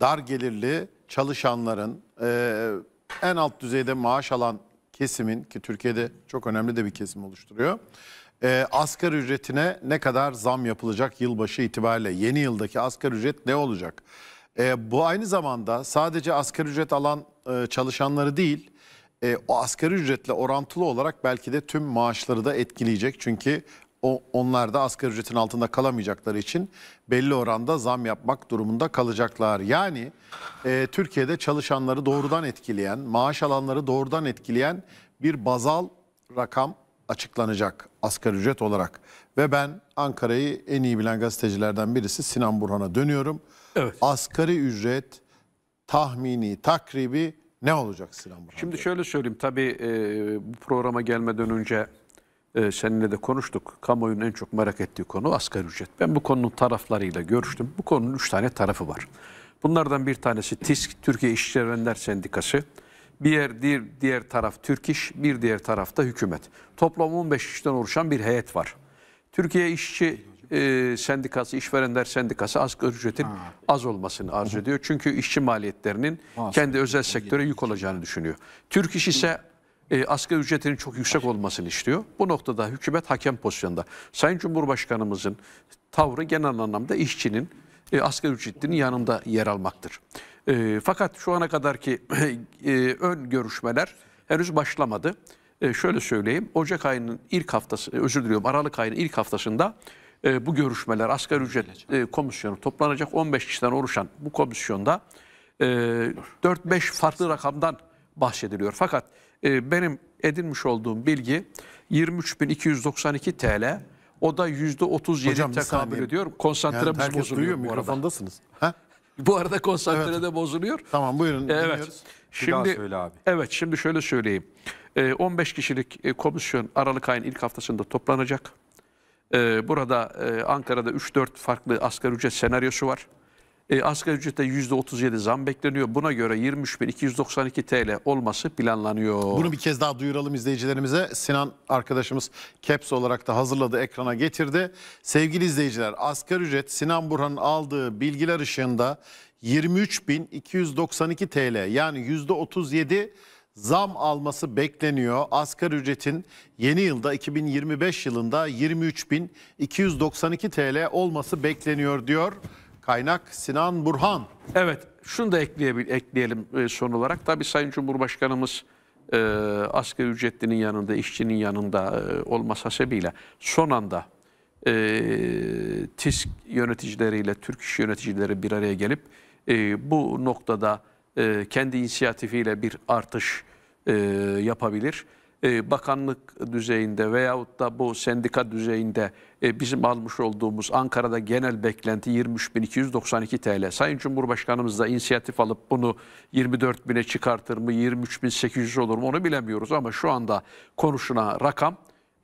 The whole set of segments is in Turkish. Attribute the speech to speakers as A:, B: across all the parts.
A: dar gelirli çalışanların e, en alt düzeyde maaş alan kesimin ki Türkiye'de çok önemli de bir kesim oluşturuyor. E, asgari ücretine ne kadar zam yapılacak yılbaşı itibariyle? Yeni yıldaki asgari ücret ne olacak? E, bu aynı zamanda sadece asgari ücret alan e, çalışanları değil, e, o asgari ücretle orantılı olarak belki de tüm maaşları da etkileyecek. Çünkü o, onlar da asgari ücretin altında kalamayacakları için belli oranda zam yapmak durumunda kalacaklar. Yani e, Türkiye'de çalışanları doğrudan etkileyen, maaş alanları doğrudan etkileyen bir bazal rakam açıklanacak asgari ücret olarak. Ve ben Ankara'yı en iyi bilen gazetecilerden birisi Sinan Burhan'a dönüyorum. Evet. Asgari ücret tahmini,
B: takribi ne olacak Sinan Burhan? Şimdi şöyle söyleyeyim. Tabii e, bu programa gelmeden önce ee, seninle de konuştuk. Kamuoyunun en çok merak ettiği konu asgari ücret. Ben bu konunun taraflarıyla görüştüm. Bu konunun üç tane tarafı var. Bunlardan bir tanesi TİSK, Türkiye İşçiler Sendikası. Bir yer, diğer, diğer taraf Türk İş, bir diğer tarafta hükümet. Toplam 15 kişiden oluşan bir heyet var. Türkiye İşçi e, Sendikası, İşverenler Sendikası asgari ücretin ha. az olmasını arz ediyor. Çünkü işçi maliyetlerinin kendi özel sektöre yük olacağını düşünüyor. Türk İş ise e, asgari ücretinin çok yüksek olmasını istiyor. Bu noktada hükümet hakem pozisyonda. Sayın Cumhurbaşkanımızın tavrı genel anlamda işçinin e, asgari ücretinin yanında yer almaktır. E, fakat şu ana kadarki e, ön görüşmeler henüz başlamadı. E, şöyle söyleyeyim, Ocak ayının ilk haftası, e, özür diliyorum Aralık ayının ilk haftasında e, bu görüşmeler, asgari ücret e, komisyonu toplanacak. 15 kişiden oluşan bu komisyonda e, 4-5 farklı rakamdan bahsediliyor. Fakat ee, benim edinmiş olduğum bilgi 23.292 TL. O da %37 Hocam, tekabül ediyor. Konsantremiz yani bozuluyor duyuyor, bu arada. Ha? Bu arada konsantre evet. de
A: bozuluyor. Tamam buyurun. Evet. Şimdi,
B: söyle abi. Evet şimdi şöyle söyleyeyim. 15 ee, kişilik e, komisyon Aralık ayının ilk haftasında toplanacak. Ee, burada e, Ankara'da 3-4 farklı asgari ücret senaryosu var. E, asgari ücrette %37 zam bekleniyor. Buna göre 23.292 TL olması planlanıyor. Bunu bir kez
A: daha duyuralım izleyicilerimize. Sinan arkadaşımız Caps olarak da hazırladı, ekrana getirdi. Sevgili izleyiciler, asgari ücret Sinan Burhan'ın aldığı bilgiler ışığında 23.292 TL yani %37 zam alması bekleniyor. Asgari ücretin yeni yılda 2025 yılında 23.292 TL olması bekleniyor diyor. Kaynak Sinan Burhan. Evet
B: şunu da ekleyelim e, son olarak. Tabii Sayın Cumhurbaşkanımız e, asgari ücretlinin yanında, işçinin yanında e, olması hasebiyle son anda e, TİSK yöneticileriyle Türk iş yöneticileri bir araya gelip e, bu noktada e, kendi inisiyatifiyle bir artış e, yapabilir. E, bakanlık düzeyinde veyahut da bu sendika düzeyinde e, bizim almış olduğumuz Ankara'da genel beklenti 23.292 TL. Sayın Cumhurbaşkanımız da inisiyatif alıp bunu 24.000'e çıkartır mı 23.800 olur mu onu bilemiyoruz ama şu anda konuşuna rakam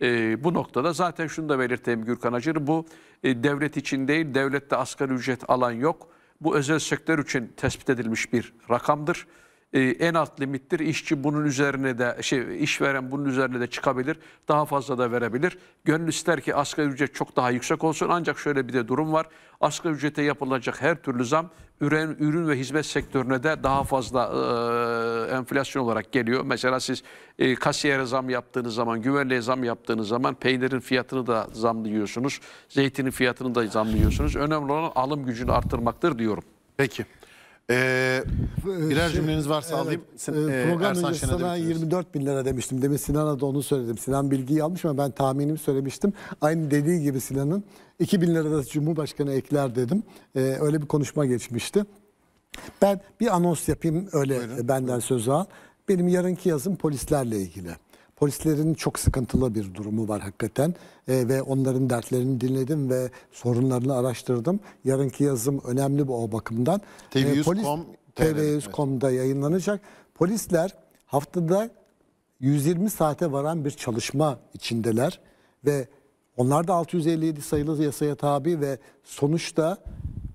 B: e, bu noktada zaten şunu da belirteyim Gürkan Acır bu devlet için değil devlette asgari ücret alan yok. Bu özel sektör için tespit edilmiş bir rakamdır e, en alt limittir. İşçi bunun üzerine de şey işveren bunun üzerine de çıkabilir. Daha fazla da verebilir. Gönül ister ki asgari ücret çok daha yüksek olsun. Ancak şöyle bir de durum var. Asgari ücrete yapılacak her türlü zam ürün, ürün ve hizmet sektörüne de daha fazla e, enflasyon olarak geliyor. Mesela siz e, kasiyere zam yaptığınız zaman, güvenliğe zam yaptığınız zaman peynirin fiyatını da zamlıyorsunuz. Zeytinin fiyatını da zamlıyorsunuz. Önemli olan alım gücünü arttırmaktır diyorum. Peki. Ee, ee, birer şey, cümleniz varsa evet, alayım. Sin, e, ee, program Ersan öncesi sana
C: 24 bin lira demiştim. Demin Sinan'a da onu söyledim. Sinan bilgiyi almış ama ben tahminimi söylemiştim. Aynı dediği gibi Sinan'ın 2 bin lira da Cumhurbaşkanı ekler dedim. Ee, öyle bir konuşma geçmişti. Ben bir anons yapayım öyle buyurun, benden buyurun. söz al. Benim yarınki yazım polislerle ilgili. Polislerin çok sıkıntılı bir durumu var hakikaten e, ve onların dertlerini dinledim ve sorunlarını araştırdım. Yarınki yazım önemli bu o bakımdan. TV100.com e, TV100.com'da yayınlanacak. Polisler haftada 120 saate varan bir çalışma içindeler ve onlar da 657 sayılı yasaya tabi ve sonuçta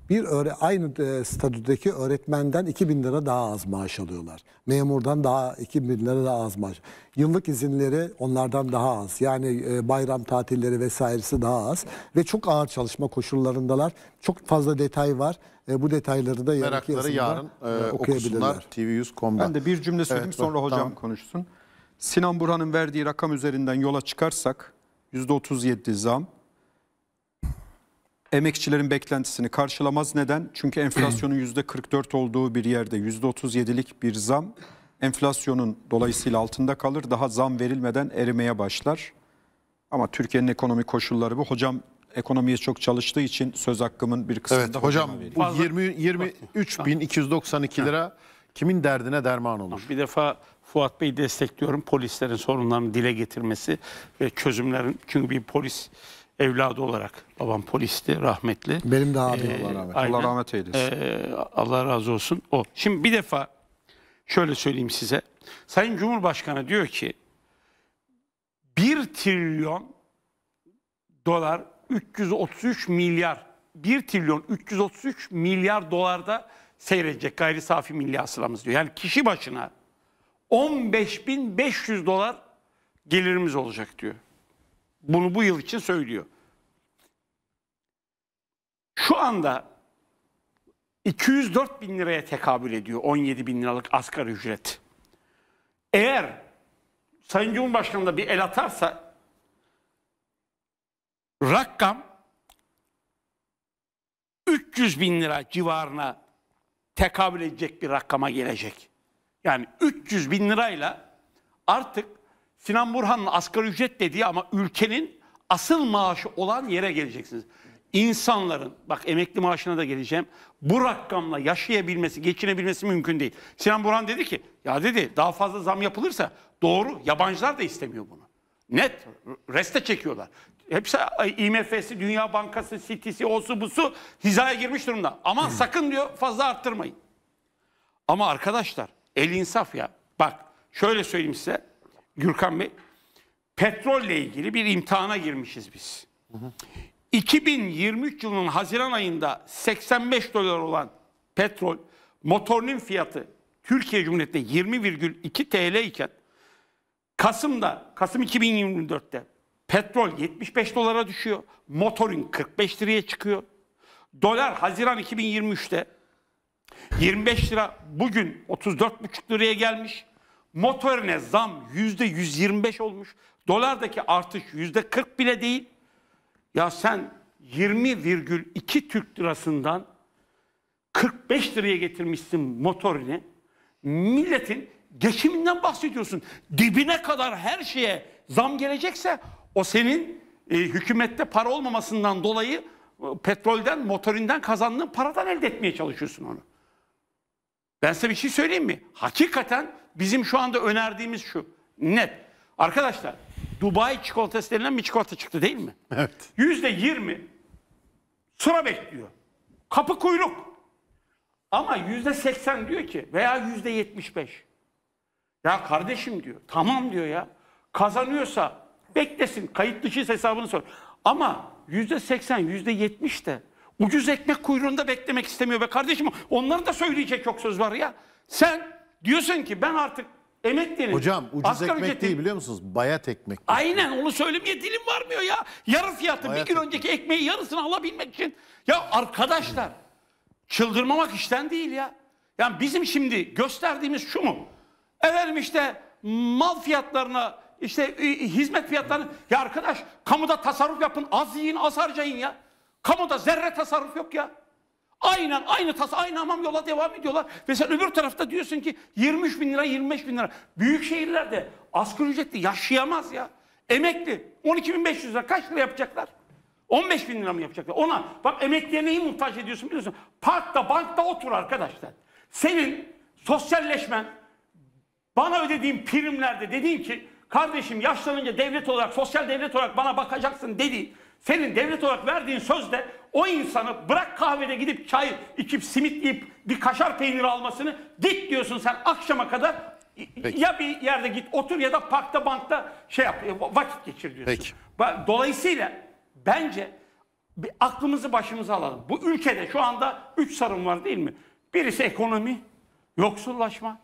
C: bir öğre, aynı e, statüdeki öğretmenden 2000 lira daha az maaş alıyorlar. Memurdan daha 2000 lira daha az maaş. Yıllık izinleri onlardan daha az. Yani e, bayram tatilleri vesairesi daha az. Ve çok ağır çalışma koşullarındalar. Çok fazla detay var. E, bu detayları da Merakları
A: yarın e, e okuyabilirler.
B: TV100.com'da. Ben de bir cümle söyleyeyim evet, sonra hocam tamam. konuşsun. Sinan Burhan'ın verdiği rakam üzerinden yola çıkarsak %37 zam, emekçilerin beklentisini karşılamaz. Neden? Çünkü enflasyonun %44 olduğu bir yerde %37'lik bir zam enflasyonun dolayısıyla altında kalır. Daha zam verilmeden erimeye başlar. Ama Türkiye'nin ekonomi koşulları bu. Hocam ekonomiye çok çalıştığı için söz hakkımın bir kısmını evet, da hocam
A: bu Fazla- 20 23.292 lira kimin derdine derman
D: olur? Bir defa Fuat Bey'i destekliyorum. Polislerin sorunlarını dile getirmesi ve çözümlerin. Çünkü bir polis evladı olarak babam polisti rahmetli. Benim de ee, abim ee, Allah Allah rahmet eylesin. Ee, Allah razı olsun o. Şimdi bir defa şöyle söyleyeyim size. Sayın Cumhurbaşkanı diyor ki 1 trilyon dolar 333 milyar 1 trilyon 333 milyar dolarda seyredecek gayri safi milli hasılamız diyor. Yani kişi başına 15.500 dolar gelirimiz olacak diyor. Bunu bu yıl için söylüyor. Şu anda 204 bin liraya tekabül ediyor 17 bin liralık asgari ücret. Eğer Sayın Cumhurbaşkanı da bir el atarsa rakam 300 bin lira civarına tekabül edecek bir rakama gelecek. Yani 300 bin lirayla artık Sinan Burhan'ın asgari ücret dediği ama ülkenin asıl maaşı olan yere geleceksiniz. İnsanların, bak emekli maaşına da geleceğim, bu rakamla yaşayabilmesi, geçinebilmesi mümkün değil. Sinan Burhan dedi ki, ya dedi daha fazla zam yapılırsa doğru, yabancılar da istemiyor bunu. Net, reste çekiyorlar. Hepsi IMF'si, Dünya Bankası, CTC osu busu hizaya girmiş durumda. Aman hmm. sakın diyor fazla arttırmayın. Ama arkadaşlar el insaf ya. Bak şöyle söyleyeyim size. Gürkan Bey, petrolle ilgili bir imtihana girmişiz biz. Hı hı. 2023 yılının Haziran ayında 85 dolar olan petrol motorunun fiyatı Türkiye Cumhuriyeti'nde 20,2 TL iken Kasım'da, Kasım 2024'te petrol 75 dolara düşüyor. Motorun 45 liraya çıkıyor. Dolar Haziran 2023'te 25 lira bugün 34,5 liraya gelmiş. Motorine zam yüzde %125 olmuş. Dolardaki artış yüzde %40 bile değil. Ya sen 20,2 Türk lirasından 45 liraya getirmişsin motorini. Milletin geçiminden bahsediyorsun. Dibine kadar her şeye zam gelecekse o senin e, hükümette para olmamasından dolayı e, petrolden, motorinden kazandığın paradan elde etmeye çalışıyorsun onu. Ben size bir şey söyleyeyim mi? Hakikaten bizim şu anda önerdiğimiz şu. Net. Arkadaşlar Dubai çikolatası denilen bir çikolata çıktı değil mi? Evet. Yüzde yirmi sıra bekliyor. Kapı kuyruk. Ama yüzde seksen diyor ki veya yüzde yetmiş beş. Ya kardeşim diyor. Tamam diyor ya. Kazanıyorsa beklesin. Kayıt dışı hesabını sor. Ama yüzde seksen, yüzde yetmiş de ucuz ekmek kuyruğunda beklemek istemiyor be kardeşim. Onların da söyleyecek çok söz var ya. Sen diyorsun ki ben artık emeklerim. Hocam ucuz Asgari ekmek ücretim. değil
A: biliyor musunuz? Bayat ekmek.
D: Aynen onu söylemeye dilim varmıyor ya. Yarı fiyatı Bayat bir gün ekmek. önceki ekmeği yarısını alabilmek için. Ya arkadaşlar çıldırmamak işten değil ya. Yani bizim şimdi gösterdiğimiz şu mu? Efendim işte mal fiyatlarına işte e, hizmet fiyatlarını ya arkadaş kamuda tasarruf yapın az yiyin az harcayın ya. Kamuda zerre tasarruf yok ya. Aynen aynı tas, aynı hamam yola devam ediyorlar. Ve sen öbür tarafta diyorsun ki 23 bin lira, 25 bin lira. Büyük şehirlerde asgari ücretli yaşayamaz ya. Emekli 12 bin 500 lira kaç lira yapacaklar? 15 bin lira mı yapacaklar? Ona bak emekliye neyi muhtaç ediyorsun biliyorsun. Parkta, bankta otur arkadaşlar. Senin sosyalleşmen, bana ödediğin primlerde dediğin ki kardeşim yaşlanınca devlet olarak, sosyal devlet olarak bana bakacaksın dediğin senin devlet olarak verdiğin sözde o insanı bırak kahvede gidip çay içip simit yiyip bir kaşar peyniri almasını git diyorsun sen akşama kadar Peki. ya bir yerde git otur ya da parkta bankta şey yap e, vakit geçir diyorsun. Peki. Dolayısıyla bence bir aklımızı başımıza alalım. Bu ülkede şu anda üç sarım var değil mi? Birisi ekonomi, yoksullaşma.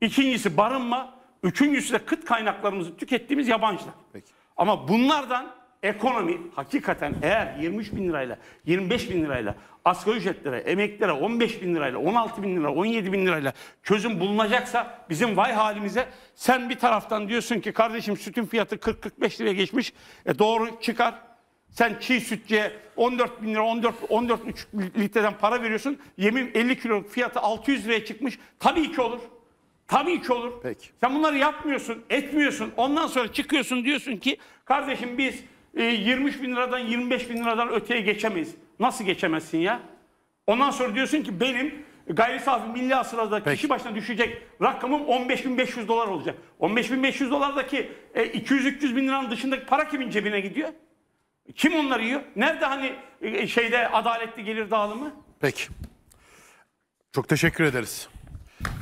D: ikincisi barınma. Üçüncüsü de kıt kaynaklarımızı tükettiğimiz yabancılar. Peki. Ama bunlardan ekonomi hakikaten eğer 23 bin lirayla, 25 bin lirayla, asgari ücretlere, emeklere 15 bin lirayla, 16 bin lirayla, 17 bin lirayla çözüm bulunacaksa bizim vay halimize sen bir taraftan diyorsun ki kardeşim sütün fiyatı 40-45 liraya geçmiş. E doğru çıkar. Sen çiğ sütçüye 14 bin lira, 14, 14 litreden para veriyorsun. Yemin 50 kiloluk fiyatı 600 liraya çıkmış. Tabii ki olur. Tabii ki olur. Peki. Sen bunları yapmıyorsun, etmiyorsun. Ondan sonra çıkıyorsun diyorsun ki kardeşim biz 20 e, bin liradan 25 bin liradan öteye geçemeyiz. Nasıl geçemezsin ya? Ondan sonra diyorsun ki benim gayri safi milli hasılada kişi başına düşecek rakamım 15.500 dolar olacak. 15.500 dolardaki 200-300 bin liranın dışındaki para kimin cebine gidiyor? Kim onları yiyor? Nerede hani e, şeyde adaletli gelir dağılımı?
A: Peki. Çok teşekkür ederiz.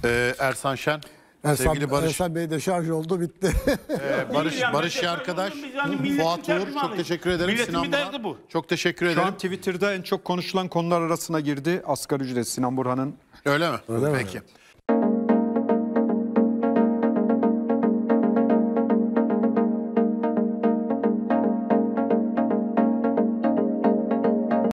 A: Ee, Ersan Şen. Ersan, Sevgili Barış.
C: Ersan Bey de şarj oldu bitti.
A: Ee, Barış yani Barış şey arkadaş, yani Fuat Uğur çok teşekkür ederim. Sinan Burhan bu.
B: çok teşekkür ederim. Şu an Twitter'da en çok konuşulan konular arasına girdi. Asgari ücret Sinan Burhan'ın. Öyle mi? Öyle Peki. Mi?